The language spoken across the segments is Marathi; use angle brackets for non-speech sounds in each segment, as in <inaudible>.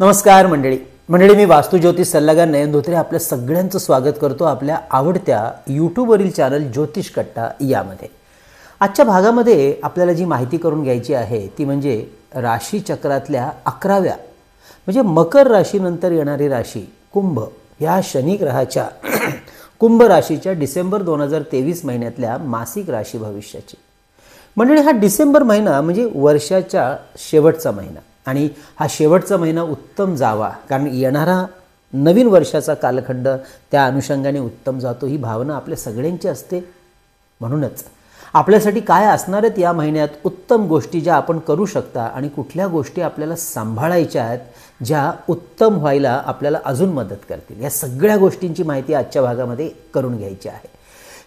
नमस्कार मंडळी मंडळी मी वास्तुज्योतिष सल्लागार नयन धोत्रे आपल्या सगळ्यांचं स्वागत करतो आपल्या आवडत्या यूट्यूबवरील चॅनल ज्योतिष कट्टा यामध्ये आजच्या भागामध्ये आपल्याला जी माहिती करून घ्यायची आहे ती म्हणजे राशी चक्रातल्या अकराव्या म्हणजे मकर राशीनंतर येणारी राशी कुंभ या शनी ग्रहाच्या <clears throat> कुंभ राशीच्या डिसेंबर दोन हजार तेवीस महिन्यातल्या मासिक राशी भविष्याची मंडळी हा डिसेंबर महिना म्हणजे वर्षाच्या शेवटचा महिना आणि हा शेवटचा महिना उत्तम जावा कारण येणारा नवीन वर्षाचा कालखंड त्या अनुषंगाने उत्तम जातो ही भावना आपल्या सगळ्यांची असते म्हणूनच आपल्यासाठी काय असणार आहेत या महिन्यात उत्तम गोष्टी ज्या आपण करू शकता आणि कुठल्या गोष्टी आपल्याला सांभाळायच्या आहेत ज्या उत्तम व्हायला आपल्याला अजून मदत करतील या सगळ्या गोष्टींची माहिती आजच्या भागामध्ये करून घ्यायची आहे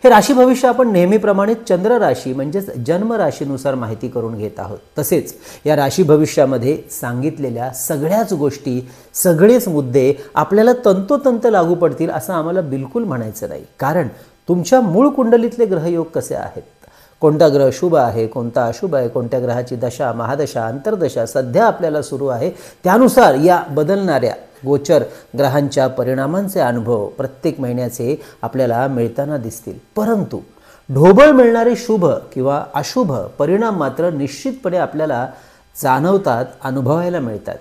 हे राशी भविष्य आपण नेहमीप्रमाणे चंद्र राशी म्हणजेच जन्म राशीनुसार माहिती करून घेत आहोत तसेच या राशी भविष्यामध्ये सांगितलेल्या सगळ्याच गोष्टी सगळेच मुद्दे आपल्याला तंतोतंत लागू पडतील असं आम्हाला बिलकुल म्हणायचं नाही कारण तुमच्या मूळ कुंडलीतले ग्रहयोग कसे आहेत कोणता ग्रह शुभ आहे कोणता अशुभ आहे कोणत्या ग्रहाची दशा महादशा अंतर्दशा सध्या आपल्याला सुरू आहे त्यानुसार या बदलणाऱ्या गोचर ग्रहांच्या परिणामांचे अनुभव प्रत्येक महिन्याचे आपल्याला मिळताना दिसतील परंतु ढोबळ मिळणारे शुभ किंवा अशुभ परिणाम मात्र निश्चितपणे आपल्याला जाणवतात अनुभवायला मिळतात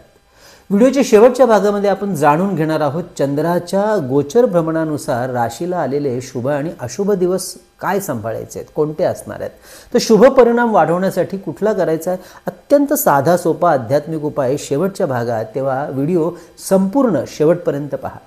व्हिडिओच्या शेवटच्या भागामध्ये आपण जाणून घेणार आहोत चंद्राच्या गोचर भ्रमणानुसार राशीला आलेले शुभ आणि अशुभ दिवस काय सांभाळायचे आहेत कोणते असणार आहेत तर शुभ परिणाम वाढवण्यासाठी कुठला करायचा आहे अत्यंत साधा सोपा आध्यात्मिक उपाय शेवटच्या भागात तेव्हा व्हिडिओ संपूर्ण शेवटपर्यंत पहा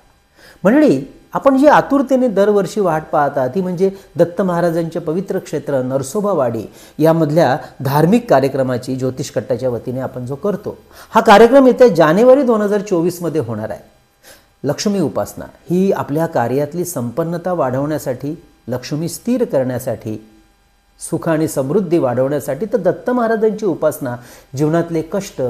मंडळी आपण जी आतुरतेने दरवर्षी वाट पाहता ती म्हणजे दत्त महाराजांचे पवित्र क्षेत्र नरसोबावाडी यामधल्या धार्मिक कार्यक्रमाची ज्योतिष कट्टाच्या वतीने आपण जो करतो हा कार्यक्रम येत्या जानेवारी दोन हजार चोवीसमध्ये होणार आहे लक्ष्मी उपासना ही आपल्या कार्यातली संपन्नता वाढवण्यासाठी लक्ष्मी स्थिर करण्यासाठी सुख आणि समृद्धी वाढवण्यासाठी तर दत्त महाराजांची उपासना जीवनातले कष्ट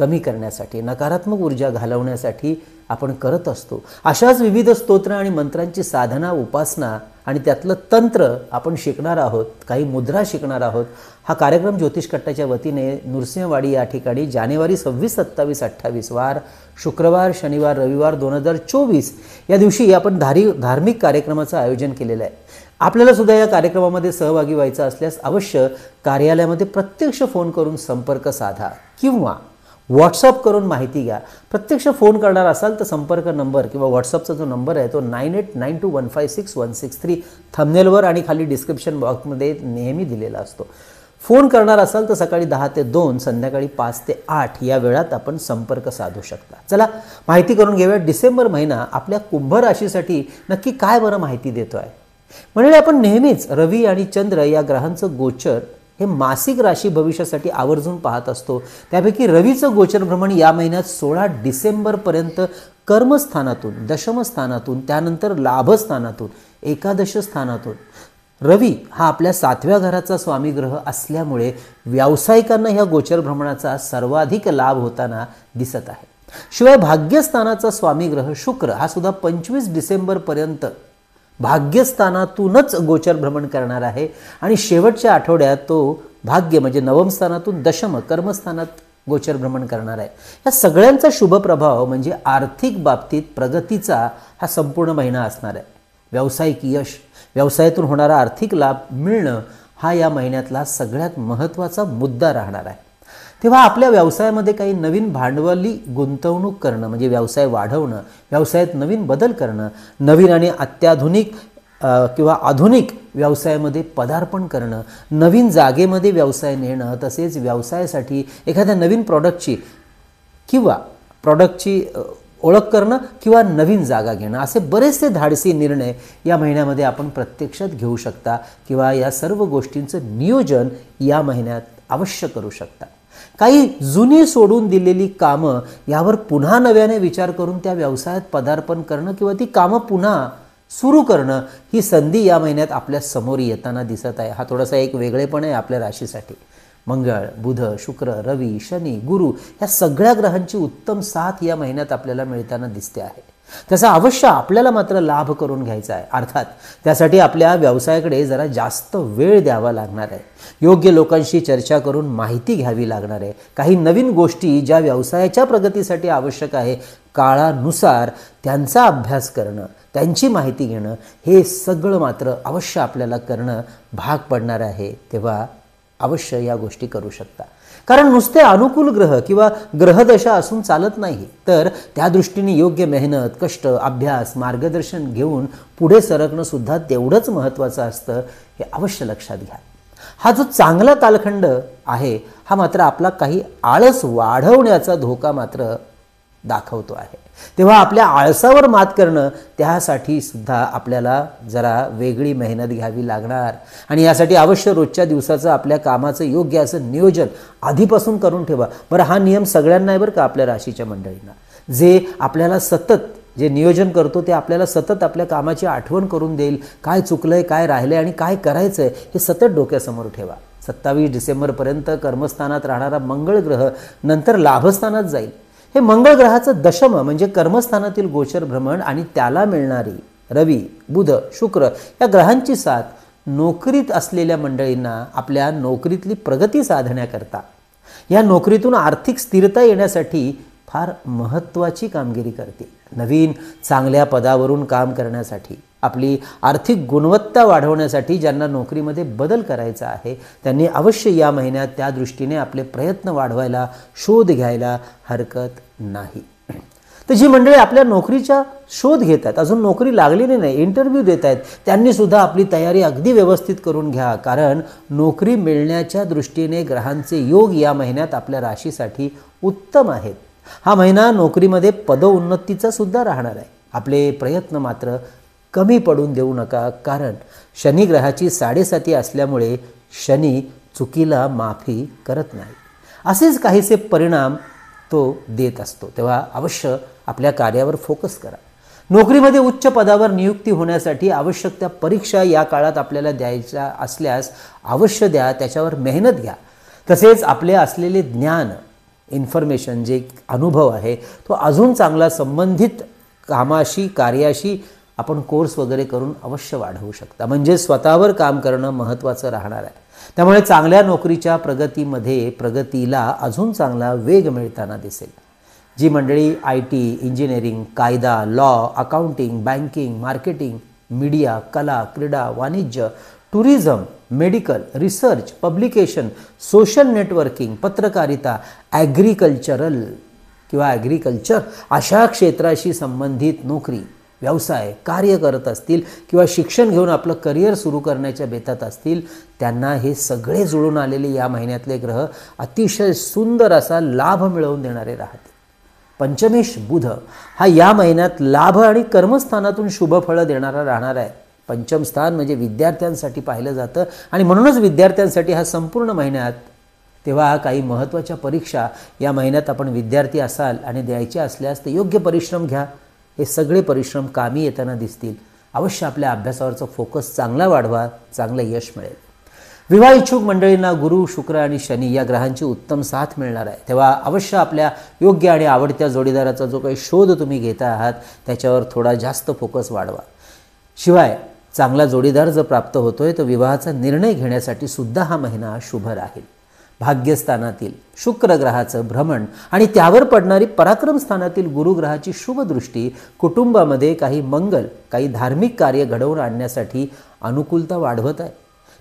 कमी करण्यासाठी नकारात्मक ऊर्जा घालवण्यासाठी आपण करत असतो अशाच विविध स्तोत्र आणि मंत्रांची साधना उपासना आणि त्यातलं तंत्र आपण शिकणार आहोत काही मुद्रा शिकणार आहोत हा कार्यक्रम ज्योतिष कट्टाच्या वतीने नृसिंहवाडी या ठिकाणी जानेवारी सव्वीस सत्तावीस अठ्ठावीस वार शुक्रवार शनिवार रविवार दोन हजार चोवीस या दिवशी आपण धारी धार्मिक कार्यक्रमाचं आयोजन केलेलं आहे आपल्याला सुद्धा या कार्यक्रमामध्ये सहभागी व्हायचं असल्यास अवश्य कार्यालयामध्ये प्रत्यक्ष फोन करून संपर्क साधा किंवा व्हॉट्सअप करून माहिती घ्या प्रत्यक्ष फोन करणार असाल तर संपर्क नंबर किंवा व्हॉट्सअपचा जो नंबर आहे तो nine eight nine two one five six one six three थमनेलवर आणि खाली डिस्क्रिप्शन बॉक्समध्ये नेहमी दिलेला असतो फोन करणार असाल तर सकाळी दहा ते दोन संध्याकाळी पाच ते आठ या वेळात आपण संपर्क साधू शकता चला माहिती करून घेऊया डिसेंबर महिना आपल्या कुंभ राशीसाठी नक्की काय बरं माहिती देतो आहे म्हणजे आपण नेहमीच रवी आणि चंद्र या ग्रहांचं गोचर हे मासिक राशी भविष्यासाठी आवर्जून पाहत असतो त्यापैकी रवीचं गोचर भ्रमण या महिन्यात सोळा डिसेंबरपर्यंत कर्मस्थानातून दशमस्थानातून त्यानंतर लाभस्थानातून एकादश स्थानातून रवी हा आपल्या सातव्या घराचा स्वामी ग्रह असल्यामुळे व्यावसायिकांना ह्या गोचर भ्रमणाचा सर्वाधिक लाभ होताना दिसत आहे शिवाय भाग्यस्थानाचा स्वामी ग्रह शुक्र हा सुद्धा पंचवीस डिसेंबरपर्यंत भाग्यस्थानातूनच गोचर भ्रमण करणार आहे आणि शेवटच्या आठवड्यात तो भाग्य म्हणजे नवमस्थानातून दशम कर्मस्थानात गोचर भ्रमण करणार आहे या सगळ्यांचा शुभ प्रभाव म्हणजे आर्थिक बाबतीत प्रगतीचा हा संपूर्ण महिना असणार आहे व्यावसायिक यश व्यवसायातून होणारा आर्थिक लाभ मिळणं हा या महिन्यातला सगळ्यात महत्त्वाचा मुद्दा राहणार आहे तेव्हा आपल्या व्यवसायामध्ये काही नवीन भांडवली गुंतवणूक करणं म्हणजे व्यवसाय वाढवणं व्यवसायात नवीन बदल करणं नवीन आणि अत्याधुनिक किंवा आधुनिक व्यवसायामध्ये पदार्पण करणं नवीन जागेमध्ये व्यवसाय नेणं तसेच व्यवसायासाठी एखाद्या नवीन प्रॉडक्टची किंवा प्रॉडक्टची ओळख करणं किंवा नवीन जागा घेणं असे बरेचसे धाडसी निर्णय या महिन्यामध्ये आपण प्रत्यक्षात घेऊ शकता किंवा या सर्व गोष्टींचं नियोजन या महिन्यात अवश्य करू शकता काही जुनी सोडून दिलेली कामं यावर पुन्हा नव्याने विचार करून त्या व्यवसायात पदार्पण करणं किंवा ती कामं पुन्हा सुरू करणं ही संधी या महिन्यात आपल्या समोर येताना दिसत आहे हा थोडासा एक वेगळेपण आहे आपल्या राशीसाठी मंगळ बुध शुक्र रवी शनी गुरु ह्या सगळ्या ग्रहांची उत्तम साथ या महिन्यात आपल्याला मिळताना दिसते आहे त्याचा अवश्य आपल्याला मात्र लाभ करून घ्यायचा आहे अर्थात त्यासाठी आपल्या व्यवसायाकडे जरा जास्त वेळ द्यावा लागणार आहे योग्य लोकांशी चर्चा करून माहिती घ्यावी लागणार आहे काही नवीन गोष्टी ज्या व्यवसायाच्या प्रगतीसाठी आवश्यक आहे काळानुसार त्यांचा अभ्यास करणं त्यांची माहिती घेणं हे सगळं मात्र अवश्य आपल्याला करणं भाग पडणार आहे तेव्हा अवश्य या गोष्टी करू शकता कारण नुसते अनुकूल ग्रह किंवा ग्रहदशा असून चालत नाही तर त्या दृष्टीने योग्य मेहनत कष्ट अभ्यास मार्गदर्शन घेऊन पुढे सरकणं सुद्धा तेवढंच महत्त्वाचं असतं हे अवश्य लक्षात घ्या हा जो चांगला कालखंड आहे हा मात्र आपला काही आळस वाढवण्याचा धोका मात्र दाखवतो आहे तेव्हा आपल्या आळसावर मात करणं त्यासाठी सुद्धा आपल्याला जरा वेगळी मेहनत घ्यावी लागणार आणि यासाठी अवश्य रोजच्या दिवसाचं आपल्या कामाचं योग्य असं नियोजन आधीपासून करून ठेवा बरं हा नियम सगळ्यांना आहे बरं का आपल्या राशीच्या मंडळींना जे आपल्याला सतत जे नियोजन करतो ते आपल्याला सतत आपल्या कामाची आठवण करून देईल काय चुकलं आहे काय राहिलं आहे आणि काय करायचं आहे हे सतत डोक्यासमोर ठेवा सत्तावीस डिसेंबरपर्यंत कर्मस्थानात राहणारा मंगळ ग्रह नंतर लाभस्थानात जाईल हे मंगळ ग्रहाचं दशम म्हणजे कर्मस्थानातील गोचर भ्रमण आणि त्याला मिळणारी रवी बुध शुक्र या ग्रहांची साथ नोकरीत असलेल्या मंडळींना आपल्या नोकरीतली प्रगती साधण्याकरता या नोकरीतून आर्थिक स्थिरता येण्यासाठी फार महत्त्वाची कामगिरी करते नवीन चांगल्या पदावरून काम करण्यासाठी आपली आर्थिक गुणवत्ता वाढवण्यासाठी ज्यांना नोकरीमध्ये बदल करायचा आहे त्यांनी अवश्य या महिन्यात त्या दृष्टीने आपले प्रयत्न वाढवायला शोध घ्यायला हरकत नाही तर जी मंडळी आपल्या नोकरीचा शोध घेत आहेत अजून नोकरी लागलेली नाही इंटरव्ह्यू देत आहेत त्यांनीसुद्धा आपली तयारी अगदी व्यवस्थित करून घ्या कारण नोकरी मिळण्याच्या दृष्टीने ग्रहांचे योग या महिन्यात आपल्या राशीसाठी उत्तम आहेत हा महिना नोकरीमध्ये पदोन्नतीचा सुद्धा राहणार आहे आपले प्रयत्न मात्र कमी पडून देऊ नका कारण शनिग्रहाची साडेसाती असल्यामुळे शनी चुकीला माफी करत नाही असेच काहीसे परिणाम तो देत असतो तेव्हा अवश्य आपल्या कार्यावर फोकस करा नोकरीमध्ये उच्च पदावर नियुक्ती होण्यासाठी आवश्यक त्या परीक्षा या काळात आपल्याला द्यायच्या असल्यास अवश्य द्या त्याच्यावर मेहनत घ्या तसेच आपले असलेले ज्ञान इन्फॉर्मेशन जे अनुभव आहे तो अजून चांगला संबंधित कामाशी कार्याशी आपण कोर्स वगैरे करून अवश्य वाढवू शकता म्हणजे स्वतःवर काम करणं महत्त्वाचं राहणार आहे त्यामुळे चांगल्या नोकरीच्या प्रगतीमध्ये प्रगतीला अजून चांगला वेग मिळताना दिसेल जी मंडळी आय टी इंजिनिअरिंग कायदा law accounting banking marketing media कला क्रीडा वाणिज्य tourism medical research publication social networking पत्रकारिता ॲग्रिकल्चरल किंवा ॲग्रिकल्चर अशा क्षेत्राशी संबंधित नोकरी व्यवसाय कार्य करत असतील किंवा शिक्षण घेऊन आपलं करिअर सुरू करण्याच्या बेतात असतील त्यांना हे सगळे जुळून आलेले या महिन्यातले ग्रह अतिशय सुंदर असा लाभ मिळवून देणारे राहतील पंचमेश बुध हा या महिन्यात लाभ आणि कर्मस्थानातून शुभफळं देणारा राहणार आहे पंचम स्थान म्हणजे विद्यार्थ्यांसाठी पाहिलं जातं आणि म्हणूनच विद्यार्थ्यांसाठी हा संपूर्ण महिन्यात तेव्हा काही महत्त्वाच्या परीक्षा या महिन्यात आपण विद्यार्थी असाल आणि द्यायच्या असल्यास ते योग्य परिश्रम घ्या हे सगळे परिश्रम कामी येताना दिसतील अवश्य आपल्या अभ्यासावरचा फोकस चांगला वाढवा चांगलं यश मिळेल विवाह इच्छुक मंडळींना गुरु शुक्र आणि शनी या ग्रहांची उत्तम साथ मिळणार आहे तेव्हा अवश्य आपल्या योग्य आणि आवडत्या जोडीदाराचा जो काही शोध तुम्ही घेता आहात त्याच्यावर थोडा जास्त फोकस वाढवा शिवाय चांगला जोडीदार जर प्राप्त होतोय तर विवाहाचा निर्णय घेण्यासाठी सुद्धा हा महिना शुभ राहील भाग्यस्थानातील शुक्र ग्रहाचं भ्रमण आणि त्यावर पडणारी पराक्रम स्थानातील गुरुग्रहाची शुभदृष्टी कुटुंबामध्ये काही मंगल काही धार्मिक कार्य घडवून आणण्यासाठी अनुकूलता वाढवत आहे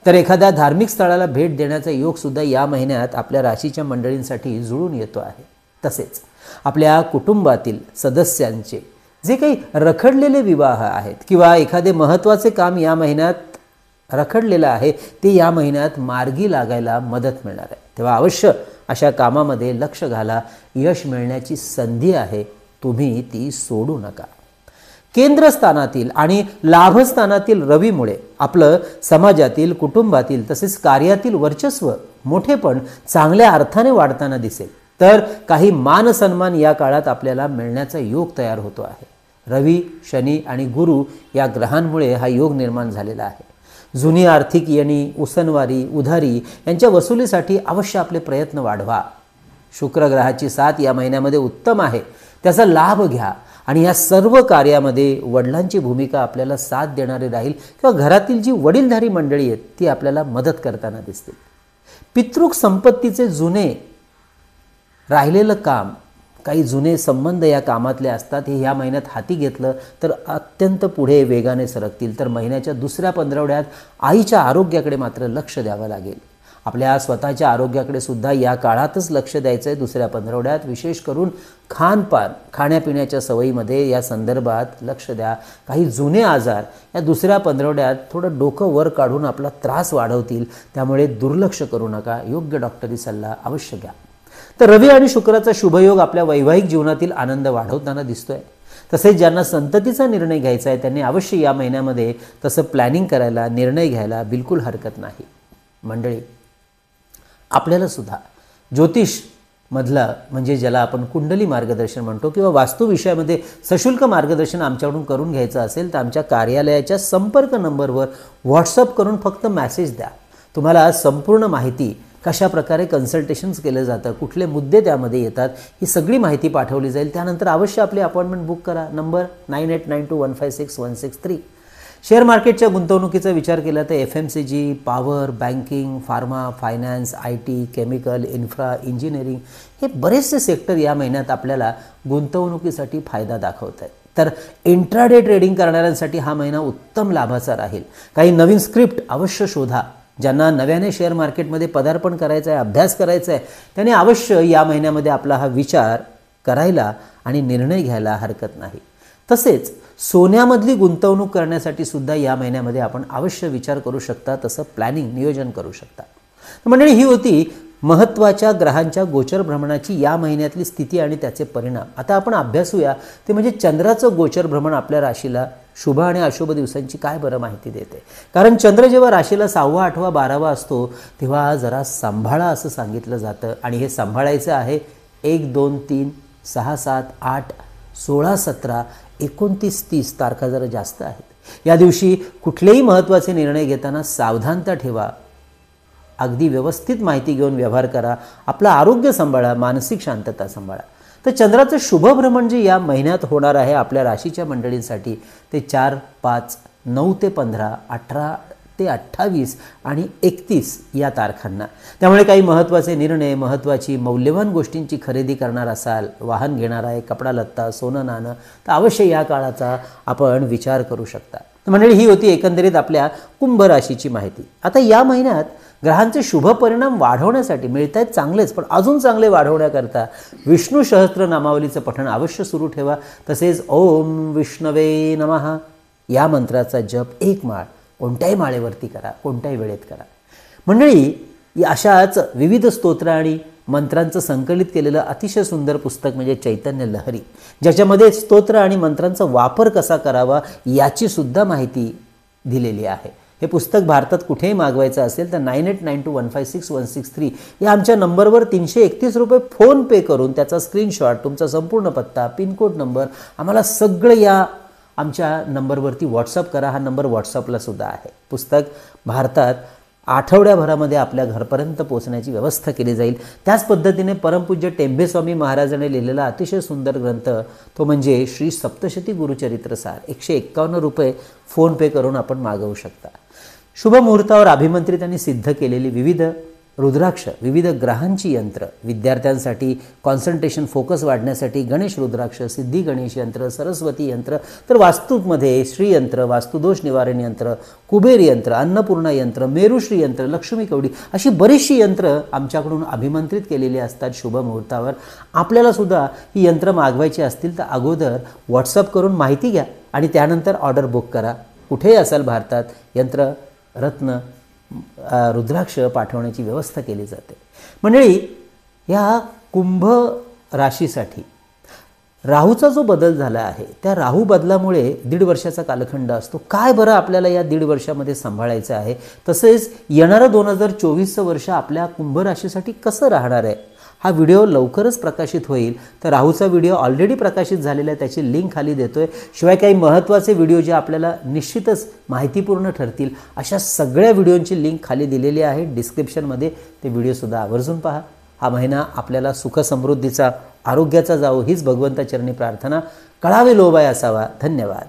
तर एखाद्या धार्मिक स्थळाला भेट देण्याचा योगसुद्धा या महिन्यात आपल्या राशीच्या मंडळींसाठी जुळून येतो आहे तसेच आपल्या कुटुंबातील सदस्यांचे जे काही रखडलेले विवाह आहेत किंवा एखादे महत्त्वाचे काम या महिन्यात रखडलेलं आहे ते या महिन्यात मार्गी लागायला मदत मिळणार आहे तेव्हा अवश्य अशा कामामध्ये लक्ष घाला यश मिळण्याची संधी आहे तुम्ही ती सोडू नका केंद्रस्थानातील आणि लाभस्थानातील रवीमुळे आपलं समाजातील कुटुंबातील तसेच कार्यातील वर्चस्व मोठेपण चांगल्या अर्थाने वाढताना दिसेल तर काही मान सन्मान या काळात आपल्याला मिळण्याचा योग तयार होतो आहे रवी शनी आणि गुरु या ग्रहांमुळे हा योग निर्माण झालेला आहे जुनी आर्थिक येणी उसनवारी उधारी यांच्या वसुलीसाठी अवश्य आपले प्रयत्न वाढवा शुक्रग्रहाची साथ या महिन्यामध्ये उत्तम आहे त्याचा लाभ घ्या आणि या सर्व कार्यामध्ये वडिलांची भूमिका आपल्याला साथ देणारी राहील किंवा घरातील जी वडीलधारी मंडळी आहेत ती आपल्याला मदत करताना दिसतील पितृक संपत्तीचे जुने राहिलेलं काम काही जुने संबंध या कामातले असतात हे ह्या महिन्यात हाती घेतलं तर अत्यंत पुढे वेगाने सरकतील तर महिन्याच्या दुसऱ्या पंधरवड्यात आईच्या आरोग्याकडे मात्र लक्ष द्यावं लागेल आपल्या स्वतःच्या आरोग्याकडे सुद्धा या काळातच लक्ष द्यायचं आहे दुसऱ्या पंधरवड्यात विशेष करून खानपान खाण्यापिण्याच्या सवयीमध्ये या संदर्भात लक्ष द्या काही जुने आजार या दुसऱ्या पंधरवड्यात थोडं डोकं वर काढून आपला त्रास वाढवतील त्यामुळे दुर्लक्ष करू नका योग्य डॉक्टरी सल्ला अवश्य घ्या तर रवी आणि शुक्राचा शुभयोग आपल्या वैवाहिक जीवनातील आनंद वाढवताना दिसतोय तसेच ज्यांना संततीचा निर्णय घ्यायचा आहे त्यांनी अवश्य या महिन्यामध्ये तसं प्लॅनिंग करायला निर्णय घ्यायला बिलकुल हरकत नाही मंडळी आपल्याला सुद्धा ज्योतिष मधला म्हणजे ज्याला आपण कुंडली मार्गदर्शन म्हणतो किंवा वास्तुविषयामध्ये सशुल्क मार्गदर्शन आमच्याकडून करून घ्यायचं असेल तर आमच्या कार्यालयाच्या संपर्क नंबरवर व्हॉट्सअप करून फक्त मॅसेज द्या तुम्हाला संपूर्ण माहिती कशा प्रकारे कन्सल्टेशन्स केलं जातं कुठले मुद्दे त्यामध्ये येतात ही सगळी माहिती पाठवली जाईल त्यानंतर अवश्य आपली अपॉइंटमेंट बुक करा number nine eight nine two one five six one six three share मार्केटच्या गुंतवणुकीचा विचार केला तर F M C G power banking pharma finance I T chemical infra engineering हे बरेचसे सेक्टर या महिन्यात आपल्याला गुंतवणुकीसाठी फायदा दाखवत आहेत तर इंट्राडे ट्रेडिंग करणाऱ्यांसाठी हा महिना उत्तम लाभाचा राहील काही नवीन स्क्रिप्ट अवश्य शोधा ज्यांना नव्याने शेअर मार्केटमध्ये पदार्पण करायचं आहे अभ्यास करायचा आहे त्यांनी अवश्य या महिन्यामध्ये आपला हा विचार करायला आणि निर्णय घ्यायला हरकत नाही तसेच सोन्यामधली गुंतवणूक करण्यासाठी सुद्धा या महिन्यामध्ये आपण अवश्य विचार करू शकता तसं प्लॅनिंग नियोजन करू शकता मंडळी ही होती महत्त्वाच्या ग्रहांच्या गोचर भ्रमणाची या महिन्यातली स्थिती आणि त्याचे परिणाम आता आपण अभ्यासूया ते म्हणजे चंद्राचं गोचर भ्रमण आपल्या राशीला शुभ आणि अशुभ दिवसांची काय बरं माहिती देते कारण चंद्र जेव्हा राशीला सहावा आठवा बारावा असतो तेव्हा जरा सांभाळा असं सांगितलं जातं आणि हे सांभाळायचं आहे एक दोन तीन सहा सात आठ सोळा सतरा एकोणतीस तीस तारखा जरा जास्त आहेत या दिवशी कुठलेही महत्त्वाचे निर्णय घेताना सावधानता ठेवा अगदी व्यवस्थित माहिती घेऊन व्यवहार करा आपलं आरोग्य सांभाळा मानसिक शांतता सांभाळा तर चंद्राचं शुभ भ्रमण जे या महिन्यात होणार आहे आपल्या राशीच्या मंडळींसाठी ते चार पाच नऊ ते पंधरा अठरा ते अठ्ठावीस आणि एकतीस या तारखांना त्यामुळे काही महत्त्वाचे निर्णय महत्त्वाची मौल्यवान गोष्टींची खरेदी करणार असाल वाहन घेणार आहे कपडा लत्ता सोनं नाणं तर अवश्य या काळाचा आपण विचार करू शकता मंडळी ही होती एकंदरीत आपल्या कुंभ राशीची माहिती आता या महिन्यात ग्रहांचे शुभ परिणाम वाढवण्यासाठी मिळत आहेत चांगलेच पण अजून चांगले वाढवण्याकरता विष्णू सहस्त्र नामावलीचं पठण अवश्य सुरू ठेवा तसेच ओम विष्णवे नमः या मंत्राचा जप एक माळ कोणत्याही माळेवरती करा कोणत्याही वेळेत करा मंडळी अशाच विविध स्तोत्र आणि मंत्रांचं संकलित केलेलं अतिशय सुंदर पुस्तक म्हणजे चैतन्य लहरी ज्याच्यामध्ये स्तोत्र आणि मंत्रांचा वापर कसा करावा याची सुद्धा माहिती दिलेली आहे हे पुस्तक भारतात कुठेही मागवायचं असेल तर nine eight nine two one five six one six three या आमच्या नंबरवर तीनशे एकतीस रुपये फोन पे करून त्याचा स्क्रीनशॉट तुमचा संपूर्ण पत्ता पिनकोड नंबर आम्हाला सगळं या आमच्या नंबरवरती व्हॉट्सअप करा हा नंबर व्हॉट्सअपला सुद्धा आहे पुस्तक भारतात आठवड्याभरामध्ये आपल्या घरपर्यंत पोहोचण्याची व्यवस्था केली जाईल त्याच पद्धतीने परमपूज्य टेंभेस्वामी महाराजाने लिहिलेला अतिशय सुंदर ग्रंथ तो म्हणजे श्री सप्तशती गुरुचरित्रसार एकशे एक्कावन्न रुपये फोनपे करून आपण मागवू शकता शुभ मुहूर्तावर अभिमंत्रित आणि सिद्ध केलेली विविध रुद्राक्ष विविध ग्रहांची यंत्र विद्यार्थ्यांसाठी कॉन्सन्ट्रेशन फोकस वाढण्यासाठी गणेश रुद्राक्ष सिद्धी गणेश यंत्र सरस्वती यंत्र तर वास्तूमध्ये श्रीयंत्र वास्तुदोष निवारण यंत्र कुबेर यंत्र अन्नपूर्णा यंत्र मेरुश्री यंत्र लक्ष्मी कवडी अशी बरीचशी यंत्र आमच्याकडून अभिमंत्रित केलेली असतात शुभ मुहूर्तावर आपल्याला सुद्धा ही यंत्र मागवायची असतील तर अगोदर व्हॉट्सअप करून माहिती घ्या आणि त्यानंतर ऑर्डर बुक करा कुठेही असाल भारतात यंत्र रत्न रुद्राक्ष पाठवण्याची व्यवस्था केली जाते मंडळी या कुंभ राशीसाठी राहूचा जो बदल झाला आहे त्या राहू बदलामुळे दीड वर्षाचा कालखंड असतो काय बरं आपल्याला या दीड वर्षामध्ये सांभाळायचं आहे तसेच येणारं दोन हजार चोवीसचं वर्ष आपल्या कुंभ राशीसाठी कसं राहणार आहे हा व्हिडिओ लवकरच प्रकाशित होईल तर राहूचा व्हिडिओ ऑलरेडी प्रकाशित झालेला आहे त्याची लिंक खाली देतो आहे शिवाय काही महत्त्वाचे व्हिडिओ जे आपल्याला निश्चितच माहितीपूर्ण ठरतील अशा सगळ्या व्हिडिओंची लिंक खाली दिलेली आहे डिस्क्रिप्शनमध्ये ते व्हिडिओसुद्धा आवर्जून पहा हा महिना आपल्याला सुखसमृद्धीचा आरोग्याचा जावो हीच भगवंताचरणी प्रार्थना कळावे लोबाय असावा धन्यवाद